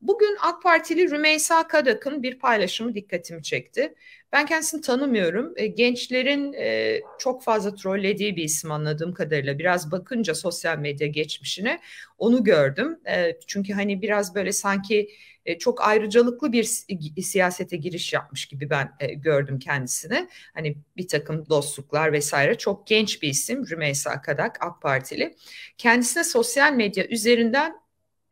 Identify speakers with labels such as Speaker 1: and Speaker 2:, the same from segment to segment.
Speaker 1: Bugün AK Partili Rümeysa Kadak'ın bir paylaşımı dikkatimi çekti. Ben kendisini tanımıyorum. E, gençlerin e, çok fazla trollediği bir isim anladığım kadarıyla. Biraz bakınca sosyal medya geçmişine onu gördüm. E, çünkü hani biraz böyle sanki çok ayrıcalıklı bir siyasete giriş yapmış gibi ben gördüm kendisini. Hani bir takım dostluklar vesaire çok genç bir isim Rümeysa Kadak AK Partili. Kendisine sosyal medya üzerinden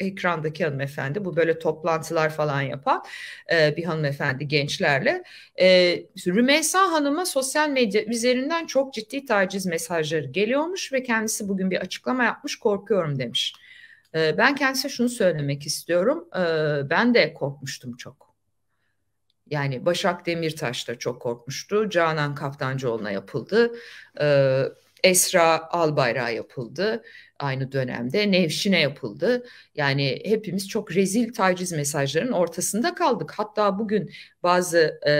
Speaker 1: ekrandaki hanımefendi bu böyle toplantılar falan yapan e, bir hanımefendi gençlerle e, Rümeysa Hanım'a sosyal medya üzerinden çok ciddi taciz mesajları geliyormuş ve kendisi bugün bir açıklama yapmış korkuyorum demiş. E, ben kendisine şunu söylemek istiyorum e, ben de korkmuştum çok. Yani Başak Demirtaş da çok korkmuştu. Canan Kaftancıoğlu'na yapıldı. Ee, Esra Albayrak yapıldı aynı dönemde. Nevşin'e yapıldı. Yani hepimiz çok rezil taciz mesajlarının ortasında kaldık. Hatta bugün bazı e,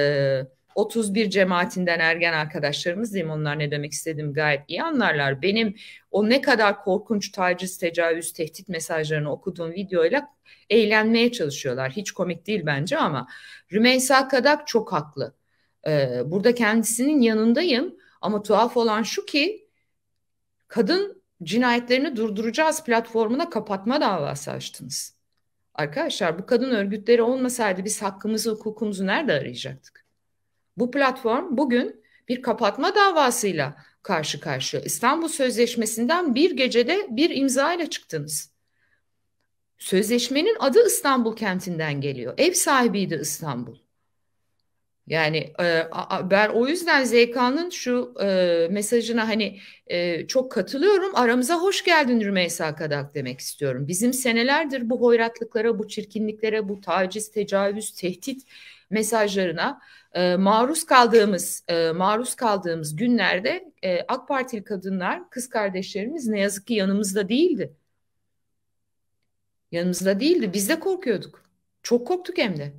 Speaker 1: 31 cemaatinden ergen arkadaşlarımız diyeyim onlar ne demek istediğimi gayet iyi anlarlar. Benim o ne kadar korkunç taciz, tecavüz, tehdit mesajlarını okuduğum videoyla eğlenmeye çalışıyorlar. Hiç komik değil bence ama Rümeysa Kadak çok haklı. Ee, burada kendisinin yanındayım ama tuhaf olan şu ki kadın cinayetlerini durduracağız platformuna kapatma davası açtınız. Arkadaşlar bu kadın örgütleri olmasaydı biz hakkımızı hukukumuzu nerede arayacaktık? Bu platform bugün bir kapatma davasıyla karşı karşıya. İstanbul Sözleşmesi'nden bir gecede bir imza ile çıktınız. Sözleşmenin adı İstanbul kentinden geliyor. Ev sahibiydi İstanbul. Yani e, ben o yüzden Zeykan'ın şu e, mesajına hani e, çok katılıyorum. Aramıza hoş geldin Rümeysa Kadak demek istiyorum. Bizim senelerdir bu hoyratlıklara, bu çirkinliklere, bu taciz, tecavüz, tehdit mesajlarına maruz kaldığımız maruz kaldığımız günlerde e, AK Partili kadınlar, kız kardeşlerimiz ne yazık ki yanımızda değildi. Yanımızda değildi. Biz de korkuyorduk. Çok korktuk hem de.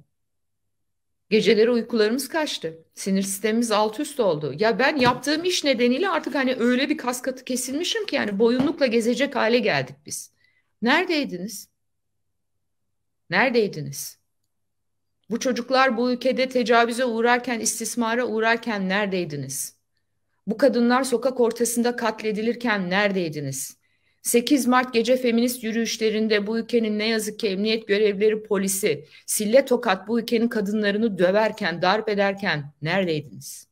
Speaker 1: Geceleri uykularımız kaçtı. Sinir sistemimiz alt üst oldu. Ya ben yaptığım iş nedeniyle artık hani öyle bir kaskatı kesilmişim ki yani boyunlukla gezecek hale geldik biz. Neredeydiniz? Neredeydiniz? Bu çocuklar bu ülkede tecavüze uğrarken, istismara uğrarken neredeydiniz? Bu kadınlar sokak ortasında katledilirken neredeydiniz? 8 Mart gece feminist yürüyüşlerinde bu ülkenin ne yazık ki emniyet görevlileri polisi sille tokat bu ülkenin kadınlarını döverken, darp ederken neredeydiniz?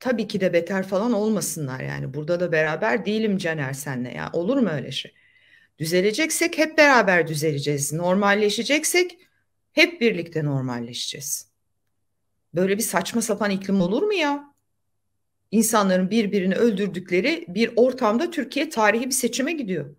Speaker 1: Tabii ki de beter falan olmasınlar yani. Burada da beraber değilim Caner senle ya. Olur mu öyle şey? Düzeleceksek hep beraber düzeleceğiz. Normalleşeceksek hep birlikte normalleşeceğiz. Böyle bir saçma sapan iklim olur mu ya? insanların birbirini öldürdükleri bir ortamda Türkiye tarihi bir seçime gidiyor.